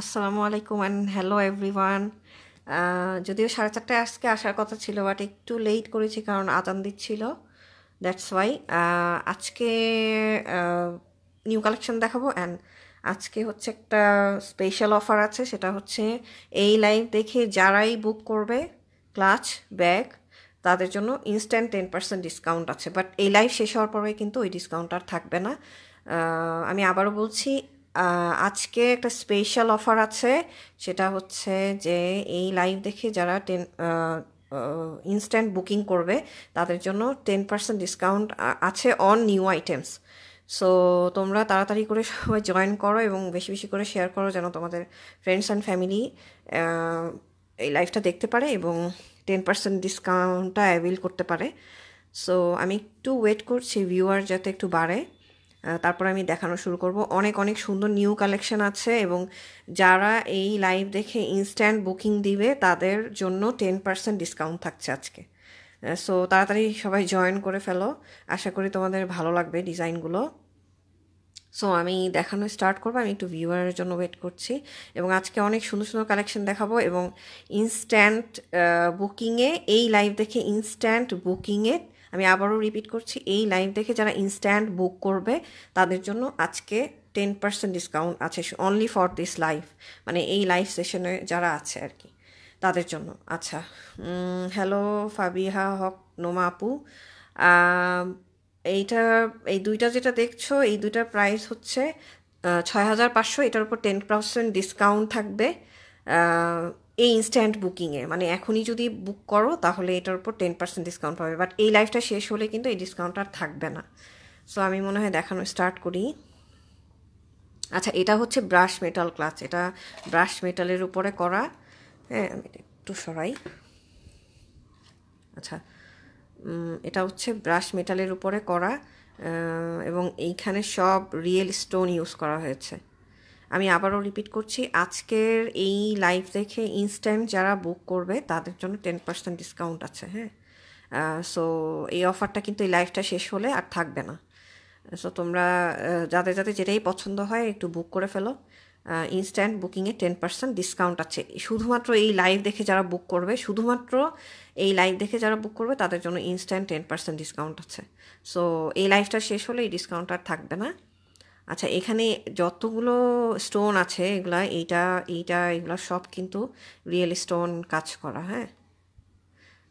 আসসালামু আলাইকুম and hello everyone যদিও সাড়ে চারটায় আজকে আসার কথা ছিল বাট একটু লেট করেছি কারণ আদান দিচ্ছিল দ্যাটস ওয়াই আজকে নিউ কালেকশন দেখাবো অ্যান্ড আজকে হচ্ছে একটা স্পেশাল অফার আছে সেটা হচ্ছে এই লাইভ দেখে যারাই বুক করবে ক্লাচ ব্যাগ তাদের জন্য ইনস্ট্যান্ট টেন পার্সেন্ট ডিসকাউন্ট আছে বাট এই লাইভ শেষ হওয়ার পরে কিন্তু ওই ডিসকাউন্ট আর থাকবে না আমি আবারও বলছি আজকে একটা স্পেশাল অফার আছে সেটা হচ্ছে যে এই লাইভ দেখে যারা টেন ইনস্ট্যান্ট বুকিং করবে তাদের জন্য টেন পার্সেন্ট ডিসকাউন্ট আছে অন নিউ আইটেমস সো তোমরা তাড়াতাড়ি করে সবাই জয়েন করো এবং বেশি বেশি করে শেয়ার করো যেন তোমাদের ফ্রেন্ডস অ্যান্ড ফ্যামিলি এই লাইভটা দেখতে পারে এবং টেন পার্সেন্ট ডিসকাউন্টটা অ্যাভেল করতে পারে সো আমি একটু ওয়েট করছি ভিউয়ার যাতে একটু বাড়ে তারপরে আমি দেখানো শুরু করব অনেক অনেক সুন্দর নিউ কালেকশন আছে এবং যারা এই লাইভ দেখে ইনস্ট্যান্ট বুকিং দিবে তাদের জন্য টেন পার্সেন্ট ডিসকাউন্ট থাকছে আজকে সো তাড়াতাড়ি সবাই জয়েন করে ফেলো আশা করি তোমাদের ভালো লাগবে ডিজাইনগুলো সো আমি দেখানো স্টার্ট করবো আমি একটু ভিউয়ারের জন্য ওয়েট করছি এবং আজকে অনেক সুন্দর সুন্দর কালেকশন দেখাবো এবং ইনস্ট্যান্ট বুকিংয়ে এই লাইভ দেখে ইনস্ট্যান্ট বুকিংয়ে আমি আবারও রিপিট করছি এই লাইভ দেখে যারা ইনস্ট্যান্ট বুক করবে তাদের জন্য আজকে টেন পার্সেন্ট ডিসকাউন্ট আছে অনলি ফর দিস লাইফ মানে এই লাইভ সেশনে যারা আছে আর কি তাদের জন্য আচ্ছা হ্যালো ফাবিহা হক নোমা আপু এইটা এই দুইটা যেটা দেখছো এই দুইটার প্রাইস হচ্ছে ছয় হাজার পাঁচশো এটার উপর টেন পার্সেন্ট ডিসকাউন্ট থাকবে এই ইনস্ট্যান্ট বুকিংয়ে মানে এখনই যদি বুক করো তাহলে এটার উপর টেন পার্সেন্ট ডিসকাউন্ট পাবে বাট এই লাইফটা শেষ হলে কিন্তু এই ডিসকাউন্ট আর থাকবে না সো আমি মনে হয় দেখানো স্টার্ট করি আচ্ছা এটা হচ্ছে ব্রাশ মেটাল ক্লাস এটা ব্রাশ মেটালের উপরে করা হ্যাঁ আমি একটু সরাই আচ্ছা এটা হচ্ছে ব্রাশ মেটালের উপরে করা এবং এইখানে সব রিয়েল স্টোন ইউজ করা হয়েছে আমি আবারও রিপিট করছি আজকের এই লাইভ দেখে ইনস্ট্যান্ট যারা বুক করবে তাদের জন্য টেন পার্সেন্ট ডিসকাউন্ট আছে হ্যাঁ সো এই অফারটা কিন্তু এই লাইভটা শেষ হলে আর থাকবে না সো তোমরা যাদের যাদের যেটাই পছন্দ হয় একটু বুক করে ফেলো ইনস্ট্যান্ট বুকিংয়ে টেন পার্সেন্ট ডিসকাউন্ট আছে শুধুমাত্র এই লাইভ দেখে যারা বুক করবে শুধুমাত্র এই লাইভ দেখে যারা বুক করবে তাদের জন্য ইনস্ট্যান্ট টেন পার্সেন্ট ডিসকাউন্ট আছে সো এই লাইভটা শেষ হলে এই ডিসকাউন্ট আর থাকবে না আচ্ছা এখানে যতগুলো স্টোন আছে এগুলা এইটা এইটা এগুলা সব কিন্তু রিয়েল স্টোন কাজ করা হ্যাঁ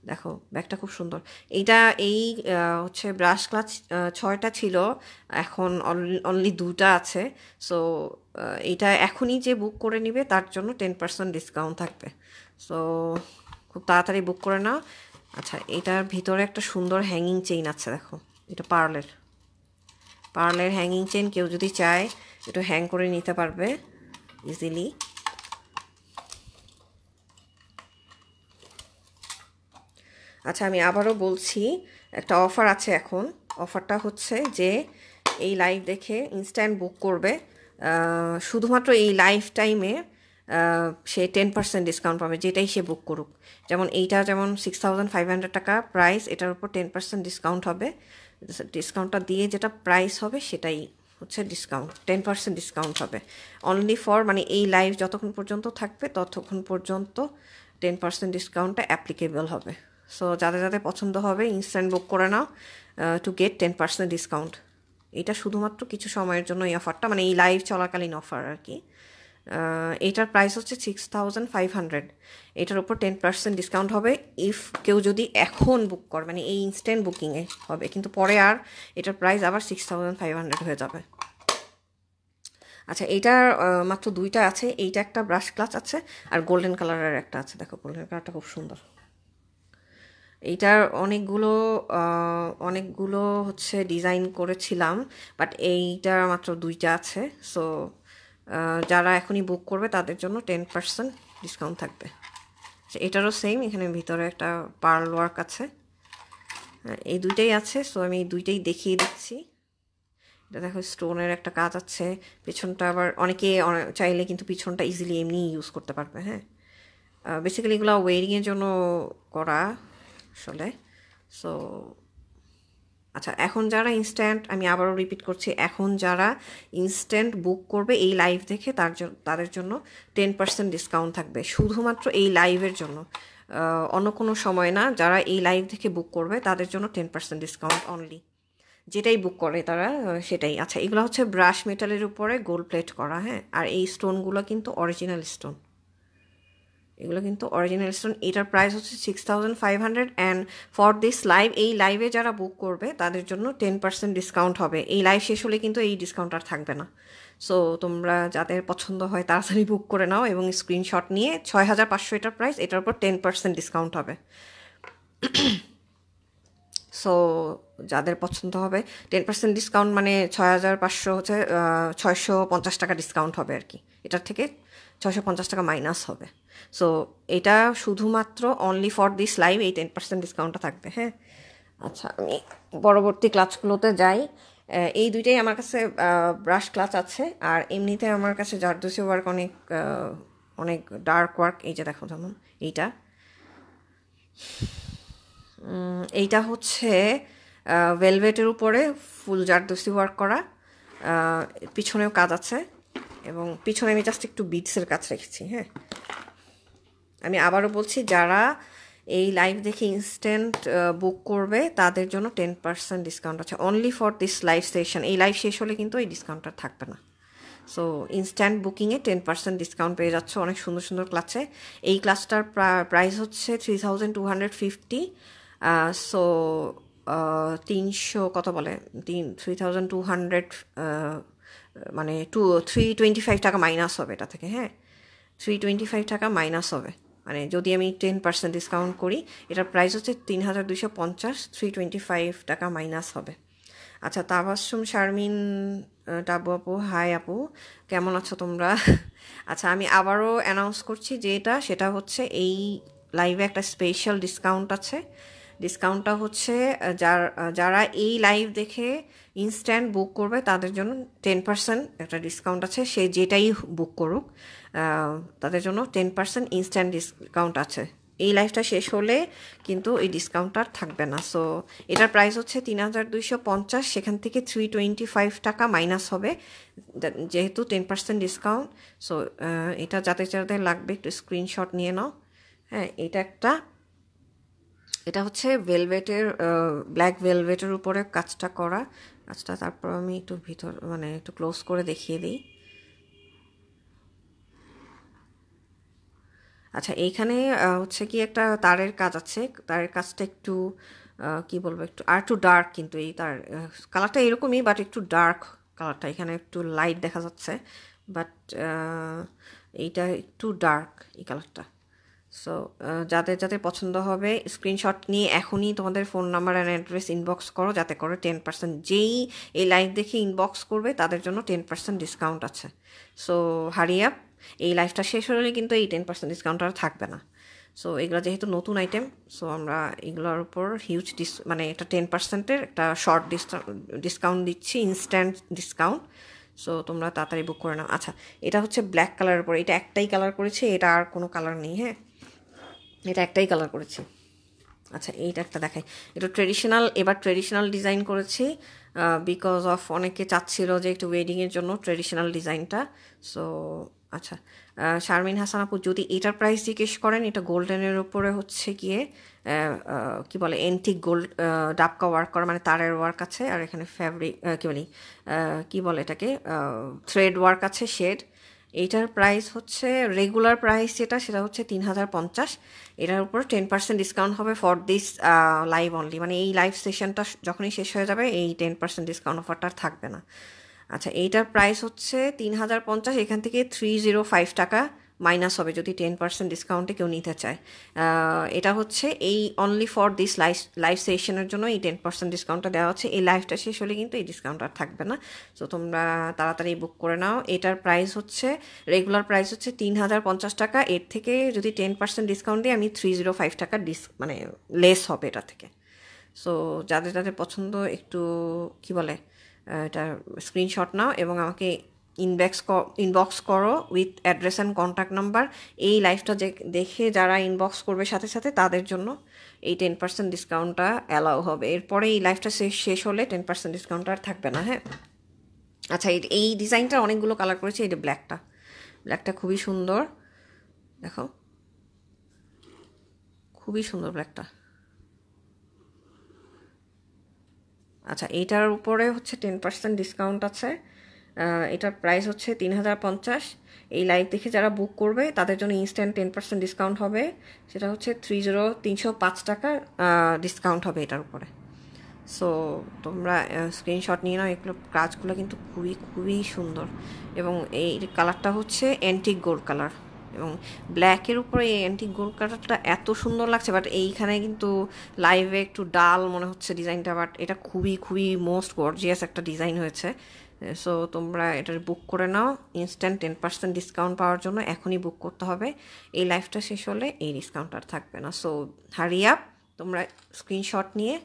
দেখো ব্যাগটা খুব সুন্দর এইটা এই হচ্ছে ব্রাশ ক্লাচ ছয়টা ছিল এখন অনলি দুটা আছে সো এইটা এখনই যে বুক করে নিবে তার জন্য টেন পার্সেন্ট ডিসকাউন্ট থাকবে সো খুব তাড়াতাড়ি বুক করে নাও আচ্ছা এটার ভিতরে একটা সুন্দর হ্যাঙ্গিং চেইন আছে দেখো এটা পার্লের পার্লের হ্যাঙ্গিং চেন কেউ যদি চায় একটু হ্যাং করে নিতে পারবে ইজিলি আচ্ছা আমি আবারও বলছি একটা অফার আছে এখন অফারটা হচ্ছে যে এই লাইভ দেখে ইনস্ট্যান্ট বুক করবে শুধুমাত্র এই লাইফ টাইমে সে টেন পার্সেন্ট ডিসকাউন্ট পাবে যেটাই সে বুক করুক যেমন এইটা যেমন সিক্স থাউজেন্ড ফাইভ হান্ড্রেড টাকা প্রাইস এটার উপর টেন পার্সেন্ট ডিসকাউন্ট হবে ডিসকাউন্টটা দিয়ে যেটা প্রাইস হবে সেটাই হচ্ছে ডিসকাউন্ট টেন পার্সেন্ট ডিসকাউন্ট হবে অনলি ফর মানে এই লাইভ যতক্ষণ পর্যন্ত থাকবে ততক্ষণ পর্যন্ত টেন পার্সেন্ট ডিসকাউন্টটা অ্যাপ্লিকেবল হবে সো যাদের যাদের পছন্দ হবে ইনস্ট্যান্ট বুক করে নাও to get ten percent discount এটা শুধুমাত্র কিছু সময়ের জন্য এই অফারটা মানে এই লাইভ চলাকালীন অফার আর কি এটার প্রাইস হচ্ছে সিক্স থাউজেন্ড ফাইভ হান্ড্রেড এটার উপর টেন পার্সেন্ট ডিসকাউন্ট হবে ইফ কেউ যদি এখন বুক করে মানে এই ইনস্ট্যান্ট বুকিংয়ে হবে কিন্তু পরে আর এটার প্রাইস আবার সিক্স থাউজেন্ড ফাইভ হান্ড্রেড হয়ে যাবে আচ্ছা এইটার মাত্র দুইটা আছে এইটা একটা ব্রাশ ক্লাচ আছে আর গোল্ডেন কালারের একটা আছে দেখো গোল্ডেন কালারটা খুব সুন্দর এইটার অনেকগুলো অনেকগুলো হচ্ছে ডিজাইন করেছিলাম বাট এইটার মাত্র দুইটা আছে সো যারা এখনই বুক করবে তাদের জন্য টেন পার্সেন্ট ডিসকাউন্ট থাকবে এটারও সেম এখানে ভিতরে একটা পার্ল ওয়ার্ক আছে এই দুইটাই আছে সো আমি এই দুইটাই দেখিয়ে দিচ্ছি এটা দেখো স্টোনের একটা কাজ আছে পেছনটা আবার অনেকে চাইলে কিন্তু পিছনটা ইজিলি এমনি ইউজ করতে পারবে হ্যাঁ বেসিক্যালি এগুলো ওয়েরিংয়ের জন্য করা আসলে সো আচ্ছা এখন যারা ইনস্ট্যান্ট আমি আবারও রিপিট করছি এখন যারা ইনস্ট্যান্ট বুক করবে এই লাইভ দেখে তার তাদের জন্য টেন পার্সেন্ট ডিসকাউন্ট থাকবে শুধুমাত্র এই লাইভের জন্য অন্য কোনো সময় না যারা এই লাইভ দেখে বুক করবে তাদের জন্য টেন পার্সেন্ট ডিসকাউন্ট অনলি যেটাই বুক করে তারা সেটাই আচ্ছা এগুলো হচ্ছে ব্রাশ মেটালের উপরে গোল্ড প্লেট করা হ্যাঁ আর এই স্টোনগুলো কিন্তু অরিজিনাল স্টোন এগুলো কিন্তু অরিজিনাল স্টোন এটার প্রাইস হচ্ছে six thousand five hundred and for this live এই লাইভে যারা বুক করবে তাদের জন্য টেন পার্সেন্ট ডিসকাউন্ট হবে এই লাইভ শেষ হলে কিন্তু এই ডিসকাউন্ট আর থাকবে না সো তোমরা যাদের পছন্দ হয় তাড়াতাড়ি বুক করে নাও এবং স্ক্রিনশট নিয়ে ছয় হাজার পাঁচশো এটার প্রাইস এটার উপর টেন পার্সেন্ট ডিসকাউন্ট হবে সো যাদের পছন্দ হবে টেন পার্সেন্ট ডিসকাউন্ট মানে ছয় হাজার পাঁচশো হচ্ছে ছয়শো পঞ্চাশ টাকা ডিসকাউন্ট হবে আর কি এটার থেকে ছয়শো পঞ্চাশ টাকা মাইনাস হবে সো এটা শুধুমাত্র অনলি ফর দিস লাইভ এই টেন পার্সেন্ট ডিসকাউন্টটা থাকবে হ্যাঁ আচ্ছা আমি পরবর্তী ক্লাসগুলোতে যাই এই দুইটাই আমার কাছে ব্রাশ ক্লাচ আছে আর এমনিতে আমার কাছে জারদোসি ওয়ার্ক অনেক অনেক ডার্ক ওয়ার্ক এই যে দেখো যেমন এইটা এইটা হচ্ছে ভেলভেটের উপরে ফুল জারদোসি ওয়ার্ক করা পিছনেও কাজ আছে এবং পিছনে আমি জাস্ট একটু বিটসের কাজ রেখেছি হ্যাঁ আমি আবারও বলছি যারা এই লাইভ দেখে ইনস্ট্যান্ট বুক করবে তাদের জন্য টেন পার্সেন্ট ডিসকাউন্ট আছে only for this live session এই লাইভ শেষ হলে কিন্তু এই ডিসকাউন্টটা থাকবে না সো ইনস্ট্যান্ট বুকিংয়ে টেন পার্সেন্ট ডিসকাউন্ট পেয়ে যাচ্ছে অনেক সুন্দর সুন্দর ক্লাসে এই ক্লাসটার প্রাইস হচ্ছে three thousand two hundred fifty so তিনশো কত বলে তিন থ্রি থাউজেন্ড টু হান্ড্রেড মানে টু থ্রি টোয়েন্টি ফাইভ টাকা মাইনাস হবে এটা থেকে হ্যাঁ থ্রি টোয়েন্টি ফাইভ টাকা মাইনাস হবে মানে যদি আমি টেন পার্সেন্ট ডিসকাউন্ট করি এটার প্রাইস হচ্ছে তিন হাজার দুশো পঞ্চাশ থ্রি টোয়েন্টি ফাইভ টাকা মাইনাস হবে আচ্ছা তাবাসুম শারমিন টাবু আপু হাই আপু কেমন আছো তোমরা আচ্ছা আমি আবারও অ্যানাউন্স করছি যে এটা সেটা হচ্ছে এই লাইভে একটা স্পেশাল ডিসকাউন্ট আছে ডিসকাউন্টটা হচ্ছে যারা এই লাইভ দেখে ইনস্ট্যান্ট বুক করবে তাদের জন্য টেন পার্সেন্ট একটা ডিসকাউন্ট আছে সে যেটাই বুক করুক তাদের জন্য টেন পার্সেন্ট ইনস্ট্যান্ট ডিসকাউন্ট আছে এই লাইফটা শেষ হলে কিন্তু এই ডিসকাউন্ট আর থাকবে না সো এটার প্রাইস হচ্ছে তিন হাজার দুইশো পঞ্চাশ সেখান থেকে থ্রি টোয়েন্টি ফাইভ টাকা মাইনাস হবে যেহেতু টেন পার্সেন্ট ডিসকাউন্ট সো এটা যাতে যাতে লাগবে একটু স্ক্রিনশট নিয়ে নাও হ্যাঁ এটা একটা এটা হচ্ছে ভেলভেটের ব্ল্যাক ভেলভেটের উপরে কাজটা করা কাজটা তারপর আমি একটু ভিতর মানে একটু ক্লোজ করে দেখিয়ে দিই আচ্ছা এইখানে হচ্ছে কি একটা তারের কাজ আছে তারের কাজটা একটু কি বলবো একটু আর একটু ডার্ক কিন্তু এই তার কালারটা এরকমই বাট একটু ডার্ক কালারটা এখানে একটু লাইট দেখা যাচ্ছে বাট এইটা একটু ডার্ক এই কালারটা সো যাদের যাদের পছন্দ হবে স্ক্রিনশট নিয়ে এখনই তোমাদের phone number and address inbox করো যাতে করে টেন পার্সেন্ট যেই এই লাইভ দেখে ইনবক্স করবে তাদের জন্য টেন পার্সেন্ট ডিসকাউন্ট আছে সো হারি এই লাইভটা শেষ হলে কিন্তু এই টেন পার্সেন্ট ডিসকাউন্ট আর থাকবে না সো এগুলো যেহেতু নতুন আইটেম সো আমরা এগুলোর উপর হিউজ ডিস মানে একটা টেন পার্সেন্টের একটা শর্ট ডিসকাউন্ট দিচ্ছি ইনস্ট্যান্ট ডিসকাউন্ট সো তোমরা তাড়াতাড়ি বুক করে নাও আচ্ছা এটা হচ্ছে ব্ল্যাক কালারের উপর এটা একটাই কালার করেছে এটা আর কোনো কালার নেই হ্যাঁ এটা একটাই কালার করেছি আচ্ছা এইটা একটা দেখাই এটা ট্রেডিশনাল এবার ট্রেডিশনাল ডিজাইন করেছি বিকজ অফ অনেকে চাচ্ছিল যে একটু ওয়েডিংয়ের জন্য ট্রেডিশনাল ডিজাইনটা সো আচ্ছা শারমিন হাসান আপু যদি এটার প্রাইস জিজ্ঞেস করেন এটা গোল্ডেনের উপরে হচ্ছে গিয়ে কি বলে এন্টিক গোল্ড ডাবকা ওয়ার্ক করা মানে তারের ওয়ার্ক আছে আর এখানে ফ্যাব্রিক কী বলি কী বলে এটাকে থ্রেড ওয়ার্ক আছে শেড এইটার প্রাইস হচ্ছে রেগুলার প্রাইস যেটা সেটা হচ্ছে তিন হাজার পঞ্চাশ এটার উপর টেন পার্সেন্ট ডিসকাউন্ট হবে ফর দিস লাইভ অনলি মানে এই লাইভ সেশনটা যখনই শেষ হয়ে যাবে এই টেন পার্সেন্ট ডিসকাউন্ট অফারটা থাকবে না আচ্ছা এইটার প্রাইস হচ্ছে তিন হাজার পঞ্চাশ এখান থেকে থ্রি জিরো ফাইভ টাকা মাইনাস হবে যদি টেন পার্সেন্ট ডিসকাউন্টে কেউ নিতে চায় এটা হচ্ছে এই only for this life life সেশনের জন্য এই টেন পার্সেন্ট ডিসকাউন্টটা দেওয়া হচ্ছে এই লাইফটা শেষ হলে কিন্তু এই ডিসকাউন্ট আর থাকবে না সো তোমরা তাড়াতাড়ি বুক করে নাও এটার প্রাইস হচ্ছে রেগুলার প্রাইস হচ্ছে তিন হাজার পঞ্চাশ টাকা এর থেকে যদি টেন পার্সেন্ট ডিসকাউন্ট দিই আমি থ্রি জিরো ফাইভ টাকা ডিস মানে লেস হবে এটা থেকে সো যাদের যাদের পছন্দ একটু কি বলে এটা স্ক্রিনশট নাও এবং আমাকে ইনবক্স ইনবক্স করো with address and contact number এই লাইভটা দেখে যারা ইনবক্স করবে সাথে সাথে তাদের জন্য এই টেন পার্সেন্ট ডিসকাউন্টটা অ্যালাউ হবে এরপরে এই লাইফটা শেষ শেষ হলে টেন পার্সেন্ট ডিসকাউন্ট আর থাকবে না হ্যাঁ আচ্ছা এই ডিজাইনটা অনেকগুলো কালার করেছে এই যে ব্ল্যাকটা ব্ল্যাকটা খুবই সুন্দর দেখো খুবই সুন্দর ব্ল্যাকটা আচ্ছা এইটার উপরে হচ্ছে টেন পার্সেন্ট ডিসকাউন্ট আছে এটার প্রাইস হচ্ছে তিন হাজার পঞ্চাশ এই লাইভ দেখে যারা বুক করবে তাদের জন্য ইনস্ট্যান্ট টেন পার্সেন্ট ডিসকাউন্ট হবে সেটা হচ্ছে থ্রি জিরো তিনশো পাঁচ টাকার ডিসকাউন্ট হবে এটার উপরে সো তোমরা স্ক্রিনশট নিয়ে নাও এগুলো কাজগুলো কিন্তু খুবই খুবই সুন্দর এবং এই কালারটা হচ্ছে অ্যান্টিক গোল্ড কালার এবং ব্ল্যাকের উপরে এই অ্যান্টিক গোল্ড কালারটা এত সুন্দর লাগছে বাট এইখানে কিন্তু লাইভে একটু ডাল মনে হচ্ছে ডিজাইনটা বাট এটা খুবই খুবই মোস্ট গর্জিয়াস একটা ডিজাইন হয়েছে সো তোমরা এটার বুক করে নাও ইনস্ট্যান্ট টেন পার্সেন্ট ডিসকাউন্ট পাওয়ার জন্য এখনই বুক করতে হবে এই লাইফটা শেষ হলে এই ডিসকাউন্ট আর থাকবে না সো হারি আপ তোমরা স্ক্রিনশট নিয়ে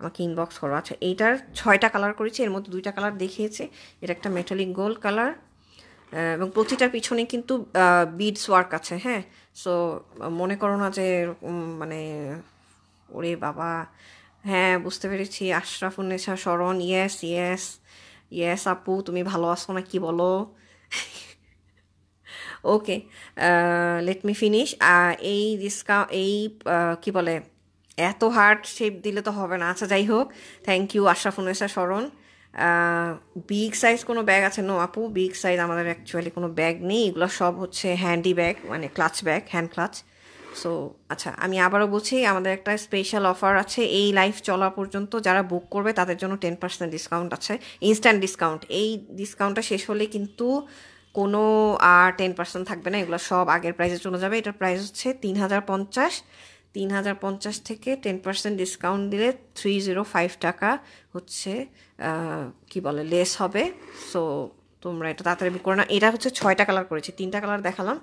আমাকে ইনবক্স করো আচ্ছা এইটার ছয়টা কালার করেছি এর মধ্যে দুইটা কালার দেখিয়েছে এটা একটা মেটালিক গোল্ড কালার এবং প্রতিটার পিছনে কিন্তু বিডস ওয়ার্ক আছে হ্যাঁ সো মনে করো না যে মানে ওরে বাবা হ্যাঁ বুঝতে পেরেছি আশরাফুন্নেসা স্মরণ ইয়েস ইয়েস ইয়েস আপু তুমি ভালো আছো না কি বলো ওকে লেট মি ফিনিশ এই ডিসকাউন্ট এই কি বলে এত হার্ড শেপ দিলে তো হবে না আচ্ছা যাই হোক thank you Ashrafunnesa Smaran big size কোনো ব্যাগ আছে নো আপু বিগ সাইজ আমাদের অ্যাকচুয়ালি কোনো ব্যাগ নেই এগুলো সব হচ্ছে হ্যান্ডি ব্যাগ মানে clutch bag hand clutch so আচ্ছা আমি আবারও বলছি আমাদের একটা স্পেশাল অফার আছে এই লাইফ চলা পর্যন্ত যারা বুক করবে তাদের জন্য টেন পার্সেন্ট ডিসকাউন্ট আছে ইনস্ট্যান্ট ডিসকাউন্ট এই ডিসকাউন্টটা শেষ হলে কিন্তু কোনো আর টেন পার্সেন্ট থাকবে না এগুলো সব আগের প্রাইসে চলে যাবে এটার প্রাইস হচ্ছে তিন হাজার পঞ্চাশ তিন হাজার পঞ্চাশ থেকে টেন পার্সেন্ট ডিসকাউন্ট দিলে থ্রি জিরো ফাইভ টাকা হচ্ছে কি বলে লেস হবে সো তোমরা এটা তাড়াতাড়ি বুক করো না এটা হচ্ছে ছয়টা কালার করেছি তিনটা কালার দেখালাম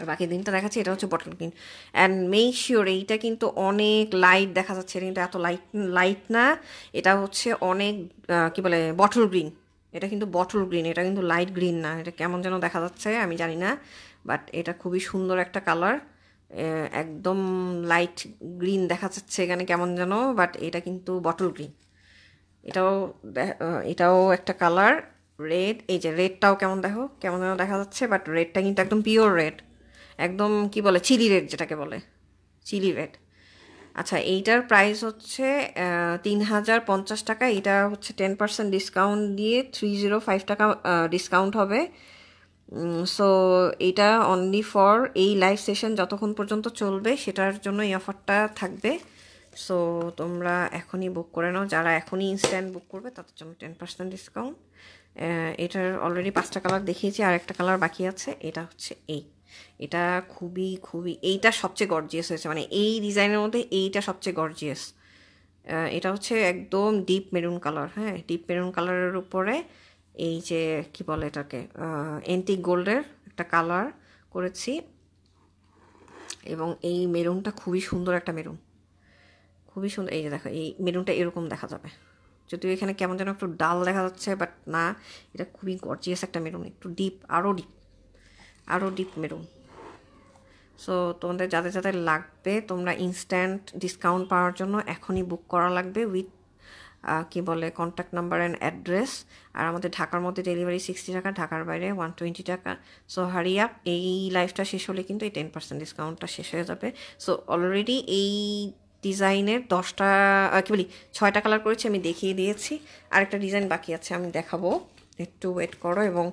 আর বাকি দিনটা দেখাচ্ছি এটা হচ্ছে bottle green and make sure এইটা কিন্তু অনেক লাইট দেখা যাচ্ছে এটা কিন্তু এত লাইট লাইট না এটা হচ্ছে অনেক কি বলে বটল গ্রিন এটা কিন্তু বটল গ্রিন এটা কিন্তু লাইট গ্রিন না এটা কেমন যেন দেখা যাচ্ছে আমি জানি না বাট এটা খুবই সুন্দর একটা কালার একদম লাইট গ্রিন দেখা যাচ্ছে এখানে কেমন যেন বাট এটা কিন্তু বটল গ্রিন এটাও এটাও একটা কালার রেড এই যে রেডটাও কেমন দেখো কেমন যেন দেখা যাচ্ছে বাট রেডটা কিন্তু একদম পিওর রেড একদম কি বলে চিলি রেড যেটাকে বলে চিলি রেড আচ্ছা এইটার প্রাইস হচ্ছে তিন হাজার পঞ্চাশ টাকা এটা হচ্ছে টেন পার্সেন্ট ডিসকাউন্ট দিয়ে থ্রি জিরো ফাইভ টাকা ডিসকাউন্ট হবে সো এটা অনলি ফর এই লাইভ সেশন যতক্ষণ পর্যন্ত চলবে সেটার জন্য এই অফারটা থাকবে সো তোমরা এখনই বুক করে নাও যারা এখনই ইনস্ট্যান্ট বুক করবে তাদের জন্য টেন পার্সেন্ট ডিসকাউন্ট এটার অলরেডি পাঁচটা কালার দেখিয়েছি আর একটা কালার বাকি আছে এটা হচ্ছে এই এটা খুবই খুবই এইটা সবচেয়ে গর্জিয়াস হয়েছে মানে এই ডিজাইনের মধ্যে এইটা সবচেয়ে গর্জিয়াস এটা হচ্ছে একদম ডিপ মেরুন কালার হ্যাঁ ডিপ মেরুন কালারের উপরে এই যে কি বলে এটাকে এন্টি গোল্ডের একটা কালার করেছি এবং এই মেরুনটা খুবই সুন্দর একটা মেরুন খুবই সুন্দর এই যে দেখো এই মেরুনটা এরকম দেখা যাবে যদিও এখানে কেমন যেন একটু ডাল দেখা যাচ্ছে বাট না এটা খুবই গর্জিয়াস একটা মেরুন একটু ডিপ আরও ডিপ আরও ডিপ মেরুন সো তোমাদের যাদের যাদের লাগবে তোমরা ইনস্ট্যান্ট ডিসকাউন্ট পাওয়ার জন্য এখনই বুক করা লাগবে উইথ কি বলে কন্ট্যাক্ট নাম্বার অ্যান্ড অ্যাড্রেস আর আমাদের ঢাকার মধ্যে ডেলিভারি সিক্সটি টাকা ঢাকার বাইরে ওয়ান টোয়েন্টি টাকা সো হারিয়া এই লাইফটা শেষ হলে কিন্তু এই টেন পার্সেন্ট ডিসকাউন্টটা শেষ হয়ে যাবে সো অলরেডি এই ডিজাইনের দশটা কী বলি ছয়টা কালার করেছি আমি দেখিয়ে দিয়েছি আর একটা ডিজাইন বাকি আছে আমি দেখাবো একটু ওয়েট করো এবং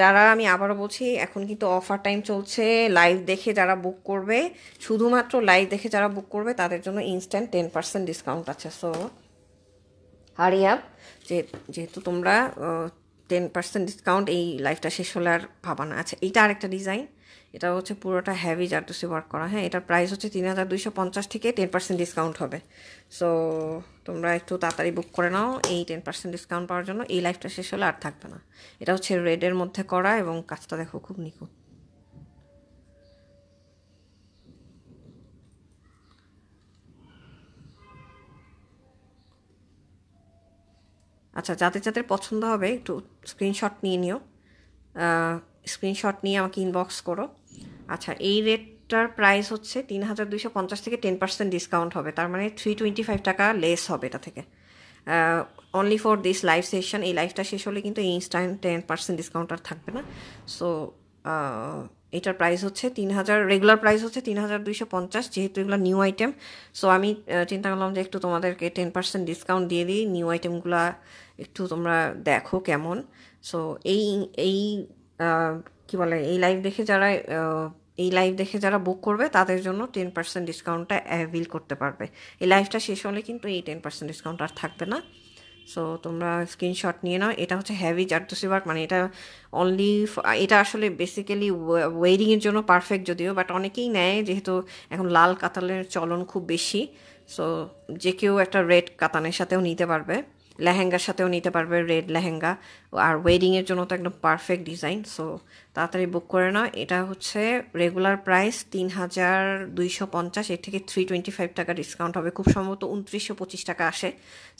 যারা আমি আবারও বলছি এখন কিন্তু অফার টাইম চলছে লাইভ দেখে যারা বুক করবে শুধুমাত্র লাইভ দেখে যারা বুক করবে তাদের জন্য ইনস্ট্যান্ট টেন পার্সেন্ট ডিসকাউন্ট আছে সো হারি আপ যেহেতু তোমরা টেন পার্সেন্ট ডিসকাউন্ট এই লাইফটা শেষ হলে আর ভাবানা আছে আচ্ছা, এইটা আরেকটা ডিজাইন এটা হচ্ছে পুরোটা হ্যাভি সি ওয়ার্ক করা হ্যাঁ এটার প্রাইস হচ্ছে তিন হাজার দুইশো পঞ্চাশ থেকে টেন পার্সেন্ট ডিসকাউন্ট হবে সো তোমরা একটু তাড়াতাড়ি বুক করে নাও এই টেন পার্সেন্ট ডিসকাউন্ট পাওয়ার জন্য এই লাইফটা শেষ হলে আর থাকবে না এটা হচ্ছে রেডের মধ্যে করা এবং কাজটা দেখো খুব নিখুঁত আচ্ছা যাদের যাদের পছন্দ হবে একটু স্ক্রিনশট নিয়ে নিও স্ক্রিনশট নিয়ে আমাকে ইনবক্স করো আচ্ছা এই রেটটার প্রাইস হচ্ছে তিন হাজার দুইশো পঞ্চাশ থেকে টেন পার্সেন্ট ডিসকাউন্ট হবে তার মানে থ্রি টোয়েন্টি ফাইভ টাকা লেস হবে এটা থেকে only for this live session এই লাইভটা শেষ হলে কিন্তু ইনস্ট্যান্ট টেন পার্সেন্ট ডিসকাউন্ট আর থাকবে না সো এটার প্রাইস হচ্ছে তিন হাজার রেগুলার প্রাইস হচ্ছে তিন হাজার দুইশো পঞ্চাশ যেহেতু এগুলো নিউ আইটেম সো আমি চিন্তা করলাম যে একটু তোমাদেরকে টেন পার্সেন্ট ডিসকাউন্ট দিয়ে দিই নিউ আইটেমগুলো একটু তোমরা দেখো কেমন সো এই এই কি বলে এই লাইভ দেখে যারা এই লাইভ দেখে যারা বুক করবে তাদের জন্য টেন পার্সেন্ট ডিসকাউন্টটা অ্যাভিল করতে পারবে এই লাইভটা শেষ হলে কিন্তু এই টেন পার্সেন্ট ডিসকাউন্ট আর থাকবে না সো তোমরা স্ক্রিনশট নিয়ে নাও এটা হচ্ছে হ্যাভি জারদোসি মানে এটা অনলি এটা আসলে বেসিক্যালি ওয়েডিংয়ের জন্য পারফেক্ট যদিও বাট অনেকেই নেয় যেহেতু এখন লাল কাতালের চলন খুব বেশি সো যে কেউ একটা রেড কাতানের সাথেও নিতে পারবে লেহেঙ্গার সাথেও নিতে পারবে রেড লেহেঙ্গা আর ওয়েডিংয়ের জন্য তো একদম পারফেক্ট ডিজাইন সো তাড়াতাড়ি বুক করে নাও এটা হচ্ছে রেগুলার প্রাইস তিন হাজার দুইশো পঞ্চাশ এর থেকে থ্রি টোয়েন্টি ফাইভ টাকা ডিসকাউন্ট হবে খুব সম্ভবত উনত্রিশশো পঁচিশ টাকা আসে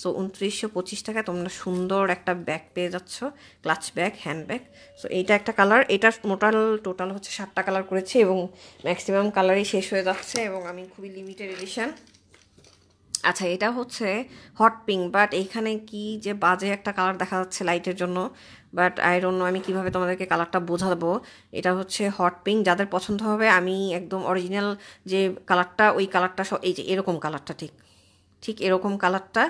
সো উনত্রিশশো পঁচিশ টাকা তোমরা সুন্দর একটা ব্যাগ পেয়ে যাচ্ছ clutch bag hand bag so এইটা একটা কালার এটা মোটাল টোটাল হচ্ছে সাতটা কালার করেছে এবং ম্যাক্সিমাম কালারই শেষ হয়ে যাচ্ছে এবং আমি খুবই লিমিটেড এডিশান আচ্ছা এটা হচ্ছে হট পিঙ্ক বাট এইখানে কি যে বাজে একটা কালার দেখা যাচ্ছে লাইটের জন্য বাট নো আমি কিভাবে তোমাদেরকে কালারটা বোঝাবো এটা হচ্ছে হট পিঙ্ক যাদের পছন্দ হবে আমি একদম অরিজিনাল যে কালারটা ওই কালারটা এই যে এরকম কালারটা ঠিক ঠিক এরকম কালারটা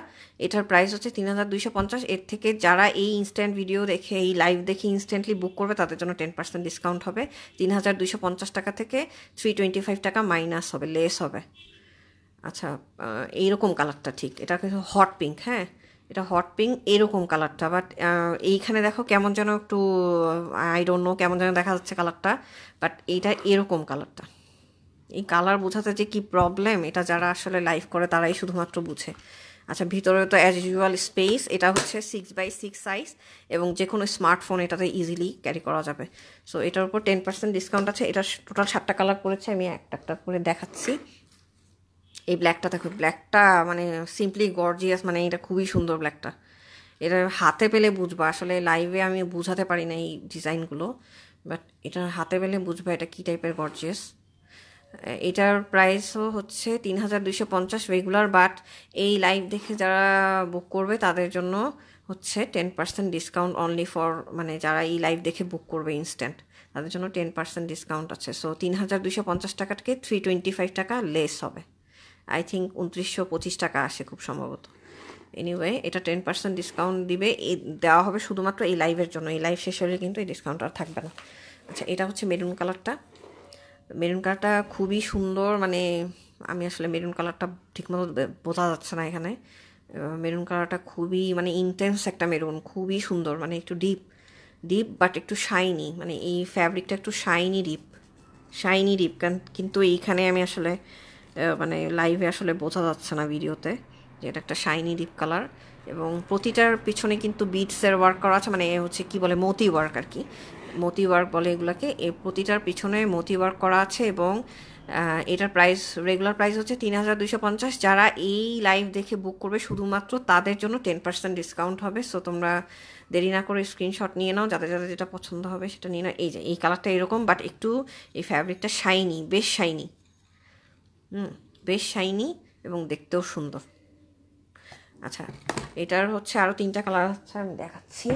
এটার প্রাইস হচ্ছে তিন হাজার দুইশো পঞ্চাশ এর থেকে যারা এই ইনস্ট্যান্ট ভিডিও দেখে এই লাইভ দেখে ইনস্ট্যান্টলি বুক করবে তাদের জন্য টেন পার্সেন্ট ডিসকাউন্ট হবে তিন হাজার পঞ্চাশ টাকা থেকে থ্রি টোয়েন্টি ফাইভ টাকা মাইনাস হবে লেস হবে আচ্ছা এইরকম কালারটা ঠিক এটা কিন্তু হট পিঙ্ক হ্যাঁ এটা হট পিঙ্ক এরকম কালারটা বাট এইখানে দেখো কেমন যেন একটু আই ডোন্ট নো কেমন যেন দেখা যাচ্ছে কালারটা বাট এইটা এরকম কালারটা এই কালার বোঝাতে যে কি প্রবলেম এটা যারা আসলে লাইফ করে তারাই শুধুমাত্র বুঝে আচ্ছা ভিতরে তো অ্যাজ ইউজুয়াল স্পেস এটা হচ্ছে সিক্স বাই সিক্স সাইজ এবং যে কোনো স্মার্টফোন এটাতে ইজিলি ক্যারি করা যাবে সো এটার উপর টেন পার্সেন্ট ডিসকাউন্ট আছে এটা টোটাল সাতটা কালার করেছে আমি একটা একটা করে দেখাচ্ছি এই ব্ল্যাকটা দেখো ব্ল্যাকটা মানে সিম্পলি গর্জিয়াস মানে এটা খুবই সুন্দর ব্ল্যাকটা এটা হাতে পেলে বুঝবা আসলে লাইভে আমি বুঝাতে পারি না এই ডিজাইনগুলো বাট এটা হাতে পেলে বুঝবা এটা কী টাইপের গর্জিয়াস এটার প্রাইসও হচ্ছে তিন হাজার দুইশো পঞ্চাশ রেগুলার বাট এই লাইভ দেখে যারা বুক করবে তাদের জন্য হচ্ছে ten percent discount only for মানে যারা এই লাইভ দেখে বুক করবে ইনস্ট্যান্ট তাদের জন্য টেন পার্সেন্ট ডিসকাউন্ট আছে সো তিন হাজার দুশো পঞ্চাশ টাকা থেকে থ্রি টোয়েন্টি ফাইভ টাকা লেস হবে আই থিঙ্ক উনত্রিশশো পঁচিশ টাকা আসে খুব সম্ভবত এনিওয়ে এটা টেন পার্সেন্ট ডিসকাউন্ট দিবে এই দেওয়া হবে শুধুমাত্র এই লাইভের জন্য এই লাইভ শেষ হলে কিন্তু এই ডিসকাউন্ট আর থাকবে না আচ্ছা এটা হচ্ছে মেরুন কালারটা মেরুন কালারটা খুবই সুন্দর মানে আমি আসলে মেরুন কালারটা ঠিকমতো বোঝা যাচ্ছে না এখানে মেরুন কালারটা খুবই মানে ইন্টেন্স একটা মেরুন খুবই সুন্দর মানে একটু ডিপ ডিপ বাট একটু শাইনি মানে এই ফ্যাব্রিকটা একটু শাইনি ডিপ শাইনি ডিপ কিন্তু এইখানে আমি আসলে মানে লাইভে আসলে বোঝা যাচ্ছে না ভিডিওতে যে এটা একটা শাইনি ডিপ কালার এবং প্রতিটার পিছনে কিন্তু বিটসের ওয়ার্ক করা আছে মানে হচ্ছে কি বলে মতি ওয়ার্ক আর কি মতি ওয়ার্ক বলে এগুলোকে এ প্রতিটার পিছনে মতি ওয়ার্ক করা আছে এবং এটার প্রাইস রেগুলার প্রাইস হচ্ছে তিন হাজার দুশো পঞ্চাশ যারা এই লাইভ দেখে বুক করবে শুধুমাত্র তাদের জন্য টেন পার্সেন্ট ডিসকাউন্ট হবে সো তোমরা দেরি না করে স্ক্রিনশট নিয়ে নাও যাদের যাদের যেটা পছন্দ হবে সেটা নিয়ে নাও এই যে এই কালারটা এরকম বাট একটু এই ফ্যাব্রিকটা শাইনি বেশ শাইনি হুম বেশ শাইনি এবং দেখতেও সুন্দর আচ্ছা এটার হচ্ছে আরও তিনটা কালার আছে আমি দেখাচ্ছি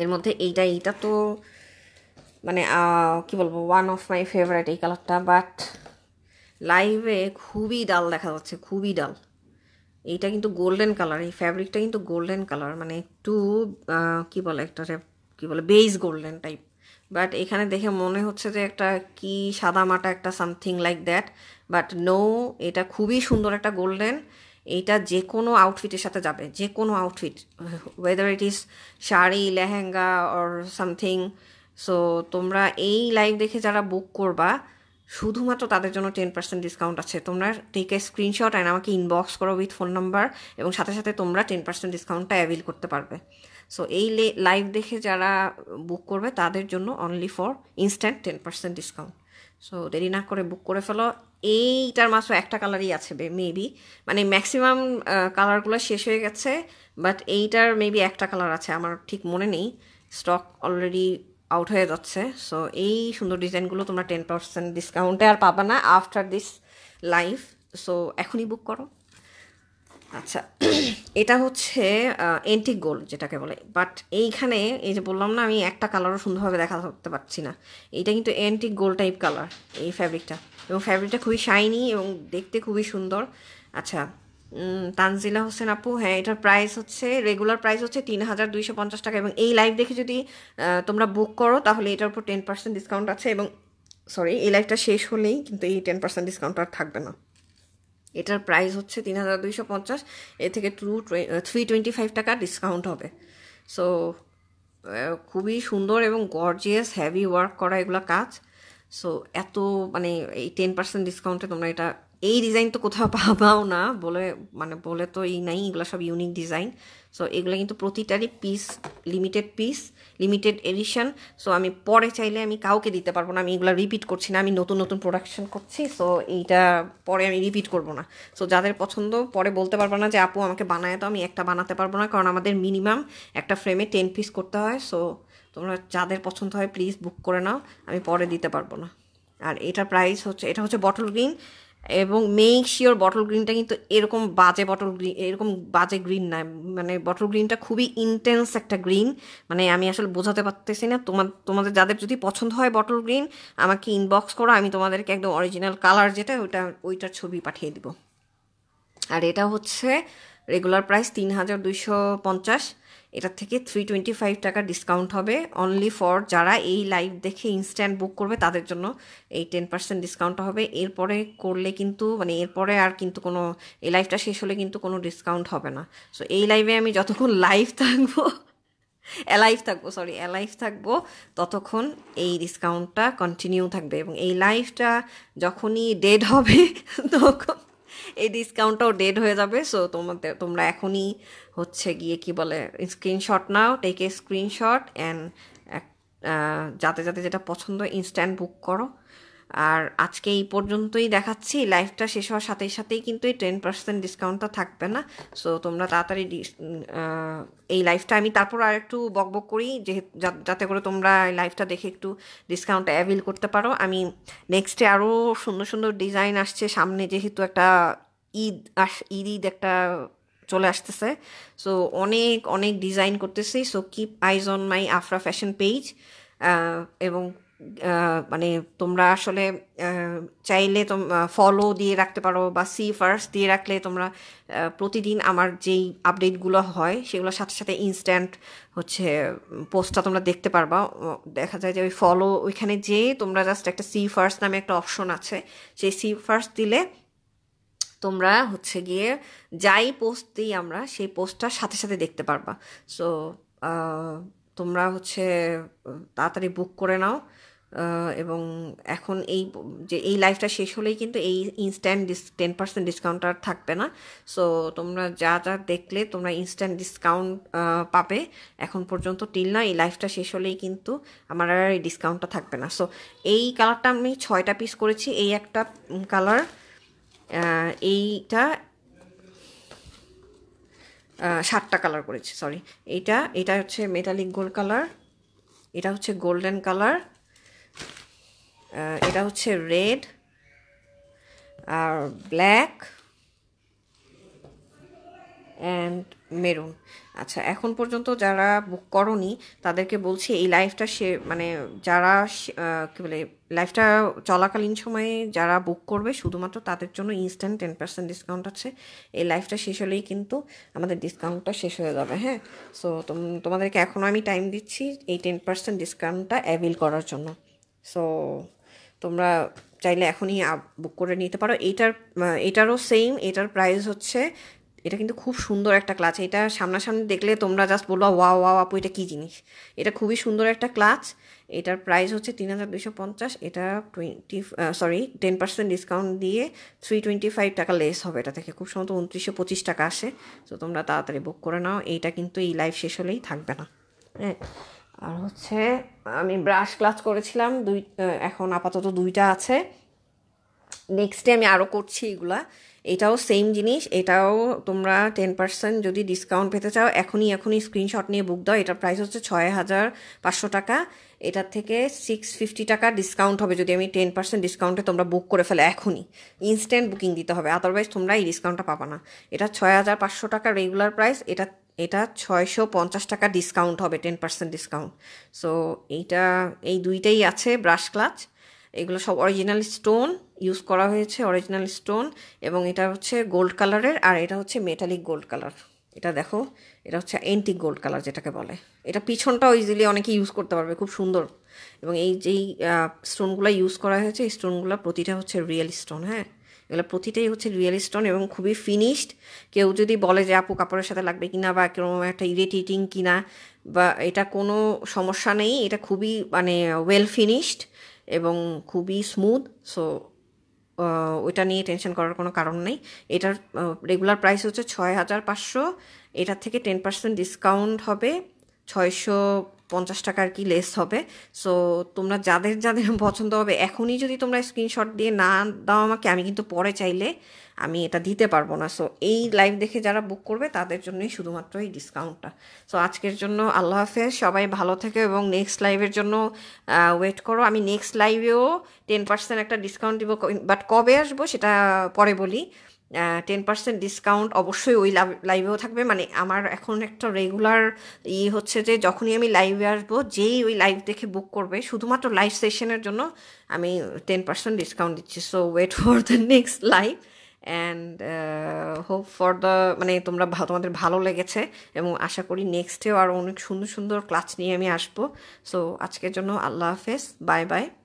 এর মধ্যে এইটা এইটা তো মানে কি বলবো ওয়ান অফ মাই ফেভারেট এই কালারটা বাট লাইভে খুবই ডাল দেখা যাচ্ছে খুবই ডাল এইটা কিন্তু গোল্ডেন কালার এই ফ্যাব্রিকটা কিন্তু গোল্ডেন কালার মানে একটু কি বলে একটা কি বলে বেইজ গোল্ডেন টাইপ বাট এখানে দেখে মনে হচ্ছে যে একটা কি সাদা মাটা একটা something like that but no এটা খুবই সুন্দর একটা গোল্ডেন এইটা যে কোনো আউটফিটের সাথে যাবে যে কোনো outfit whether it is sari lehenga or something so তোমরা এই লাইভ দেখে যারা বুক করবা শুধুমাত্র তাদের জন্য টেন পার্সেন্ট ডিসকাউন্ট আছে তোমরা টেক এ স্ক্রিনশট অ্যান্ড আমাকে ইনবক্স করো উইথ ফোন নাম্বার এবং সাথে সাথে তোমরা টেন পার্সেন্ট ডিসকাউন্টটা অ্যাভেল করতে পারবে সো এই লাইভ দেখে যারা বুক করবে তাদের জন্য only for instant ten percent discount so দেরি না করে বুক করে ফেলো এইটার মাত্র একটা কালারই আছে মেবি মানে ম্যাক্সিমাম কালারগুলো শেষ হয়ে গেছে বাট এইটার মেবি একটা কালার আছে আমার ঠিক মনে নেই স্টক অলরেডি আউট হয়ে যাচ্ছে সো এই সুন্দর ডিজাইনগুলো তোমরা টেন পার্সেন্ট ডিসকাউন্টে আর পাবা না আফটার দিস লাইভ সো এখনই বুক করো আচ্ছা এটা হচ্ছে এন্টিক গোল্ড যেটাকে বলে বাট এইখানে এই যে বললাম না আমি একটা কালারও সুন্দরভাবে দেখা করতে পারছি না এইটা কিন্তু এন্টিক গোল্ড টাইপ কালার এই ফ্যাব্রিকটা এবং ফ্যাব্রিকটা খুবই শাইনি এবং দেখতে খুবই সুন্দর আচ্ছা তানজিলা হোসেন আপু হ্যাঁ এটার প্রাইস হচ্ছে রেগুলার প্রাইস হচ্ছে তিন হাজার দুইশো পঞ্চাশ টাকা এবং এই লাইভ দেখে যদি তোমরা বুক করো তাহলে এটার উপর টেন পার্সেন্ট ডিসকাউন্ট আছে এবং সরি এই লাইভটা শেষ হলেই কিন্তু এই টেন পার্সেন্ট ডিসকাউন্ট আর থাকবে না এটার প্রাইস হচ্ছে তিন হাজার দুইশো পঞ্চাশ এ থেকে টু থ্রি টোয়েন্টি ফাইভ টাকা ডিসকাউন্ট হবে সো খুবই সুন্দর এবং গর্জিয়াস হ্যাভি ওয়ার্ক করা এগুলো কাজ সো এত মানে এই টেন পার্সেন্ট ডিসকাউন্টে তোমরা এটা এই ডিজাইন তো কোথাও পাবাও না বলে মানে বলে তো এই নাই এগুলো সব ইউনিক ডিজাইন সো এগুলো কিন্তু প্রতিটারই piece limited piece limited edition so আমি পরে চাইলে আমি কাউকে দিতে পারবো না আমি এগুলো রিপিট করছি না আমি নতুন নতুন প্রোডাকশন করছি সো এইটা পরে আমি রিপিট করব না সো যাদের পছন্দ পরে বলতে পারবো না যে আপু আমাকে বানায় তো আমি একটা বানাতে পারবো না কারণ আমাদের মিনিমাম একটা ফ্রেমে টেন পিস করতে হয় সো তোমরা যাদের পছন্দ হয় প্লিজ বুক করে নাও আমি পরে দিতে পারবো না আর এটা প্রাইস হচ্ছে এটা হচ্ছে বটল গ্রিন এবং মেক শিওর বটল গ্রিনটা কিন্তু এরকম বাজে বটল গ্রিন এরকম বাজে গ্রিন না মানে বটল গ্রিনটা খুবই ইন্টেন্স একটা গ্রিন মানে আমি আসলে বোঝাতে পারতেছি না তোমার তোমাদের যাদের যদি পছন্দ হয় বটল গ্রিন আমাকে ইনবক্স করো আমি তোমাদেরকে একদম অরিজিনাল কালার যেটা ওইটা ওইটার ছবি পাঠিয়ে দিব আর এটা হচ্ছে রেগুলার প্রাইস তিন হাজার দুইশো পঞ্চাশ এটা থেকে থ্রি টোয়েন্টি ফাইভ টাকা ডিসকাউন্ট হবে অনলি ফর যারা এই লাইভ দেখে ইনস্ট্যান্ট বুক করবে তাদের জন্য এই টেন পার্সেন্ট ডিসকাউন্টটা হবে এরপরে করলে কিন্তু মানে এরপরে আর কিন্তু কোনো এই লাইভটা শেষ হলে কিন্তু কোনো ডিসকাউন্ট হবে না সো এই লাইভে আমি যতক্ষণ লাইভ থাকবো অ্যালাইভ থাকবো সরি অ্যালাইভ থাকবো ততক্ষণ এই ডিসকাউন্টটা কন্টিনিউ থাকবে এবং এই লাইফটা যখনই ডেড হবে তখন এই ডিসকাউন্টটাও ডেড হয়ে যাবে সো তোমাদের তোমরা এখনই হচ্ছে গিয়ে কি বলে স্ক্রিনশট নাও টেক এ স্ক্রিনশট অ্যান্ড যাতে যাতে যেটা পছন্দ ইনস্ট্যান্ট বুক করো আর আজকে এই পর্যন্তই দেখাচ্ছি লাইফটা শেষ হওয়ার সাথে সাথেই কিন্তু এই টেন পার্সেন্ট ডিসকাউন্টটা থাকবে না সো তোমরা তাড়াতাড়ি এই লাইফটা আমি তারপর আর একটু বকবক করি যেহেতু যাতে করে তোমরা এই লাইফটা দেখে একটু ডিসকাউন্টটা অ্যাভেল করতে পারো আমি নেক্সটে আরও সুন্দর সুন্দর ডিজাইন আসছে সামনে যেহেতু একটা ঈদ আস ঈদ ঈদ একটা চলে আসতেছে সো অনেক অনেক ডিজাইন করতেছি so keep eyes on my Afra fashion page এবং মানে তোমরা আসলে চাইলে তো ফলো দিয়ে রাখতে পারো বা সি ফার্স্ট দিয়ে রাখলে তোমরা প্রতিদিন আমার যেই আপডেটগুলো হয় সেগুলোর সাথে সাথে ইনস্ট্যান্ট হচ্ছে পোস্টটা তোমরা দেখতে পারবা দেখা যায় যে ওই ফলো ওইখানে যে তোমরা জাস্ট একটা সি ফার্স্ট নামে একটা অপশন আছে সেই সি ফার্স্ট দিলে তোমরা হচ্ছে গিয়ে যাই পোস্ট দিই আমরা সেই পোস্টটা সাথে সাথে দেখতে পারবা সো তোমরা হচ্ছে তাড়াতাড়ি বুক করে নাও এবং এখন এই যে এই লাইফটা শেষ হলেই কিন্তু এই ইনস্ট্যান্ট ডিস টেন পার্সেন্ট ডিসকাউন্ট আর থাকবে না সো তোমরা যা যা দেখলে তোমরা ইনস্ট্যান্ট ডিসকাউন্ট পাবে এখন পর্যন্ত টিল না এই লাইফটা শেষ হলেই কিন্তু আমার আর এই ডিসকাউন্টটা থাকবে না সো এই কালারটা আমি ছয়টা পিস করেছি এই একটা কালার এইটা সাতটা কালার করেছি সরি এইটা এটা হচ্ছে মেটালিক গোল্ড কালার এটা হচ্ছে গোল্ডেন কালার এটা হচ্ছে রেড আর ব্ল্যাক অ্যান্ড মেরুন আচ্ছা এখন পর্যন্ত যারা বুক করনি তাদেরকে বলছি এই লাইফটা সে মানে যারা কী বলে লাইফটা চলাকালীন সময়ে যারা বুক করবে শুধুমাত্র তাদের জন্য ইনস্ট্যান্ট টেন পার্সেন্ট ডিসকাউন্ট আছে এই লাইফটা শেষ হলেই কিন্তু আমাদের ডিসকাউন্টটা শেষ হয়ে যাবে হ্যাঁ সো তোমাদেরকে এখনও আমি টাইম দিচ্ছি এই টেন পার্সেন্ট ডিসকাউন্টটা অ্যাভেল করার জন্য সো তোমরা চাইলে এখনই বুক করে নিতে পারো এটার এটারও সেম এটার প্রাইস হচ্ছে এটা কিন্তু খুব সুন্দর একটা ক্লাচ এটা সামনাসামনি দেখলে তোমরা জাস্ট বলবো ওয়া ওয়া আপু এটা কী জিনিস এটা খুবই সুন্দর একটা ক্লাচ এটার প্রাইস হচ্ছে তিন হাজার দুশো পঞ্চাশ এটা twenty sorry ten percent discount দিয়ে থ্রি টোয়েন্টি ফাইভ টাকা লেস হবে এটা থেকে খুব সম্ভবত উনত্রিশশো পঁচিশ টাকা আসে তো তোমরা তাড়াতাড়ি বুক করে নাও এইটা কিন্তু এই লাইভ শেষ হলেই থাকবে না হ্যাঁ আর হচ্ছে আমি ব্রাশ ক্লাচ করেছিলাম দুই এখন আপাতত দুইটা আছে নেক্সট ডে আমি আরও করছি এগুলা এটাও সেম জিনিস এটাও তোমরা টেন পার্সেন্ট যদি ডিসকাউন্ট পেতে চাও এখনই এখনই স্ক্রিনশট নিয়ে বুক দাও এটার প্রাইস হচ্ছে ছয় হাজার পাঁচশো টাকা এটার থেকে সিক্স ফিফটি টাকা ডিসকাউন্ট হবে যদি আমি টেন পার্সেন্ট ডিসকাউন্টে তোমরা বুক করে ফেলে এখনই ইনস্ট্যান্ট বুকিং দিতে হবে আদারওয়াইজ তোমরা এই ডিসকাউন্টটা পাবা না এটা ছয় হাজার পাঁচশো টাকা রেগুলার প্রাইস এটা এটা ছয়শো পঞ্চাশ টাকা ডিসকাউন্ট হবে টেন পার্সেন্ট ডিসকাউন্ট সো এইটা এই দুইটাই আছে ব্রাশ ক্লাচ এগুলো সব অরিজিনাল স্টোন ইউজ করা হয়েছে অরিজিনাল স্টোন এবং এটা হচ্ছে গোল্ড কালারের আর এটা হচ্ছে মেটালিক গোল্ড কালার এটা দেখো এটা হচ্ছে অ্যান্টিক গোল্ড কালার যেটাকে বলে এটা পিছনটাও ইজিলি অনেকে ইউজ করতে পারবে খুব সুন্দর এবং এই যেই স্টোনগুলো ইউজ করা হয়েছে এই স্টোনগুলো প্রতিটা হচ্ছে রিয়েল স্টোন হ্যাঁ এগুলো প্রতিটাই হচ্ছে রিয়েল স্টোন এবং খুবই ফিনিশড কেউ যদি বলে যে আপু কাপড়ের সাথে লাগবে কিনা বা কেরম একটা ইরিটেটিং কিনা বা এটা কোনো সমস্যা নেই এটা খুবই মানে ওয়েল ফিনিশড এবং খুবই স্মুথ সো ওইটা নিয়ে টেনশন করার কোনো কারণ নেই এটার রেগুলার প্রাইস হচ্ছে ছয় হাজার পাঁচশো এটার থেকে টেন পার্সেন্ট ডিসকাউন্ট হবে ছয়শো পঞ্চাশ টাকার কি লেস হবে সো তোমরা যাদের যাদের পছন্দ হবে এখনই যদি তোমরা স্ক্রিনশট দিয়ে না দাও আমাকে আমি কিন্তু পরে চাইলে আমি এটা দিতে পারবো না সো এই লাইভ দেখে যারা বুক করবে তাদের জন্যই শুধুমাত্র এই ডিসকাউন্টটা সো আজকের জন্য আল্লাহ হাফেজ সবাই ভালো থেকে এবং নেক্সট লাইভের জন্য ওয়েট করো আমি নেক্সট লাইভেও টেন পার্সেন্ট একটা ডিসকাউন্ট দিব বাট কবে আসবো সেটা পরে বলি টেন পার্সেন্ট ডিসকাউন্ট অবশ্যই ওই লাইভেও থাকবে মানে আমার এখন একটা রেগুলার ই হচ্ছে যে যখনই আমি লাইভে আসবো যেই ওই লাইভ দেখে বুক করবে শুধুমাত্র লাইভ সেশনের জন্য আমি টেন পার্সেন্ট ডিসকাউন্ট দিচ্ছি so wait for the next live and hope for the মানে তোমরা তোমাদের ভালো লেগেছে এবং আশা করি নেক্সটেও আরও অনেক সুন্দর সুন্দর ক্লাচ নিয়ে আমি আসবো সো আজকের জন্য আল্লাহ হাফেজ বাই বাই